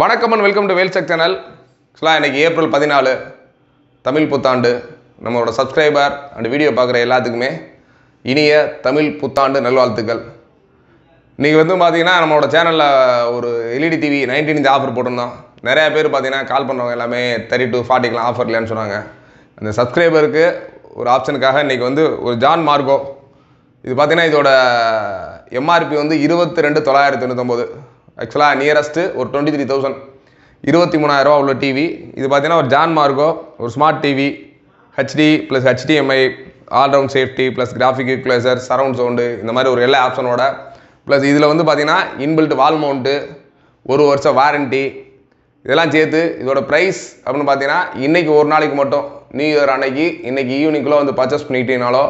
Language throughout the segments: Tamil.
வணக்கம் அண்ட் வெல்கம் டு வேல்செக் சேனல் ஆக்சுவலாக இன்றைக்கி ஏப்ரல் பதினாலு தமிழ் புத்தாண்டு நம்மளோட சப்ஸ்கிரைபர் அண்ட் வீடியோ பார்க்குற எல்லாத்துக்குமே இனிய தமிழ் புத்தாண்டு நல்வாழ்த்துக்கள் இன்றைக்கி வந்து பார்த்திங்கன்னா நம்மளோட சேனலில் ஒரு எல்இடி டிவி நைன்டீன் ஆஃபர் போட்டிருந்தோம் நிறையா பேர் பார்த்திங்கன்னா கால் பண்ணுறவங்க எல்லாமே தேர்ட்டி டூ ஃபார்ட்டிக்கெலாம் ஆஃபர் இல்லைன்னு சொன்னாங்க அந்த சப்ஸ்கிரைபருக்கு ஒரு ஆப்ஷனுக்காக இன்றைக்கி வந்து ஒரு ஜான் மார்க்கோ இது பார்த்திங்கன்னா இதோட எம்ஆர்பி வந்து இருபத்தி ரெண்டு தொள்ளாயிரத்தி தொண்ணூத்தொம்பது ஆக்சுவலாக நியரஸ்ட்டு ஒரு டுவெண்ட்டி த்ரீ தௌசண்ட் இருபத்தி மூணாயிரரூவா உள்ள டிவி இது பார்த்தீங்கன்னா ஒரு ஜான் மார்க்கோ ஒரு smart TV HD plus HDMI all round safety plus graphic equaliser surround sound இந்த மாதிரி ஒரு எல்லா ஆப்ஷனோட ப்ளஸ் இதில் வந்து பார்த்திங்கன்னா இன்பில்ட் வால் மவுண்ட்டு ஒரு வருஷம் வாரண்ட்டி இதெல்லாம் சேர்த்து இதோட ப்ரைஸ் அப்படின்னு பார்த்தீங்கன்னா இன்றைக்கி ஒரு நாளைக்கு மட்டும் நியூ இயர் அன்னைக்கு இன்றைக்கி ஈவினிங்குள்ளே வந்து பர்ச்சேஸ் பண்ணிக்கிட்டீங்கனாலோ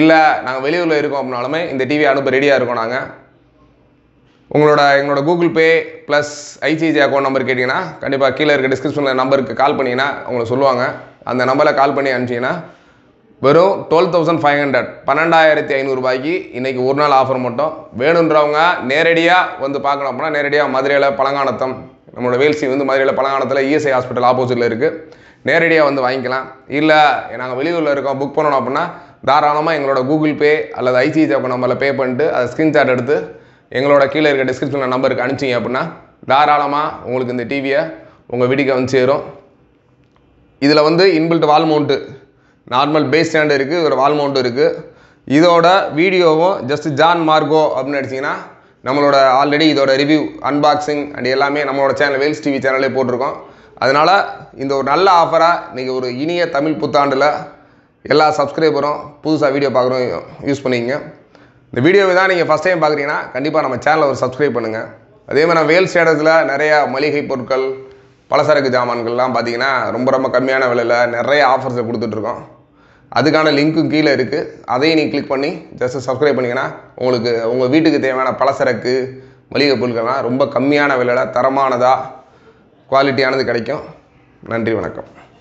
இல்லை நாங்கள் வெளியூரில் இருக்கோம் அப்படின்னாலுமே இந்த டிவி அனுப்ப ரெடியாக இருக்கோம் நாங்கள் உங்களோட எங்களோட Google Pay plus ICICI account number கேட்டிங்கன்னா கண்டிப்பாக கீழே இருக்க டிஸ்கிரிப்ஷனில் நம்பருக்கு கால் பண்ணிங்கன்னா உங்களை சொல்லுவாங்க அந்த நம்பரில் கால் பண்ணி அனுப்பிச்சிங்கன்னா வெறும் டுவெல் தௌசண்ட் ஃபைவ் ஹண்ட்ரட் பன்னெண்டாயிரத்தி ஐநூறுரூபாய்க்கு இன்றைக்கி ஒரு நாள் ஆஃபர் மட்டும் வேணுன்றவங்க நேரடியாக வந்து பார்க்கணும் அப்படின்னா நேரடியாக மதுரையில் பழங்கானத்தம் நம்மளோட வேல்சி வந்து மதுரையில் பழங்கானத்தில் இஎஸ்ஐ e ஹாஸ்பிட்டல் ஆப்போசிட்டில் இருக்குது நேரடியாக வந்து வாங்கிக்கலாம் இல்லை நாங்கள் வெளியூரில் இருக்கோம் புக் பண்ணணும் அப்படின்னா தாராளமாக எங்களோட கூகுள் பே அல்லது ஐசிஐசி நம்பரில் பே பண்ணிட்டு அதை ஸ்க்ரீன்ஷாட் எடுத்து எங்களோட கீழே இருக்க டிஸ்கிரிப்ஷனில் நம்பருக்கு அனுப்பிச்சிங்க அப்படின்னா தாராளமாக உங்களுக்கு இந்த டிவியை உங்கள் வீட்டுக்கு வந்து சேரும் இதில் வந்து inbuilt wall mount normal base stand இருக்குது ஒரு வால் மவுண்ட்டு இருக்குது இதோட வீடியோவும் ஜஸ்ட் ஜான் மார்கோ அப்படின்னு நினச்சிங்கன்னா நம்மளோட ஆல்ரெடி இதோட ரிவ்யூ அன்பாக்சிங் அண்ட் எல்லாமே நம்மளோட சேனல் வெயில்ஸ் டிவி சேனலே போட்டிருக்கோம் அதனால் இந்த ஒரு நல்ல ஆஃபராக இன்றைக்கி ஒரு இனிய தமிழ் புத்தாண்டில் எல்லா சப்ஸ்கிரைபரும் புதுசாக வீடியோ பார்க்குறோம் யூஸ் பண்ணிக்கங்க இந்த வீடியோவை தான் நீங்கள் ஃபஸ்ட் டைம் பார்க்குறீங்கன்னா கண்டிப்பாக நம்ம சேனலை ஒரு சப்ஸ்கிரைப் பண்ணுங்கள் அதே மாதிரி வேல் ஸ்டேட்டஸில் நிறையா மளிகை பொருட்கள் பலசரக்கு ஜாமான்கள்லாம் பார்த்தீங்கன்னா ரொம்ப ரொம்ப கம்மியான விலையில் நிறைய ஆஃபர்ஸை கொடுத்துட்ருக்கோம் அதுக்கான லிங்க்கும் கீழே இருக்குது அதையும் நீங்கள் கிளிக் பண்ணி ஜஸ்ட் சப்ஸ்கிரைப் பண்ணிங்கன்னா உங்களுக்கு உங்கள் வீட்டுக்கு தேவையான பலசரக்கு மளிகை பொருட்கள்லாம் ரொம்ப கம்மியான விலையில் தரமானதாக குவாலிட்டியானது கிடைக்கும் நன்றி வணக்கம்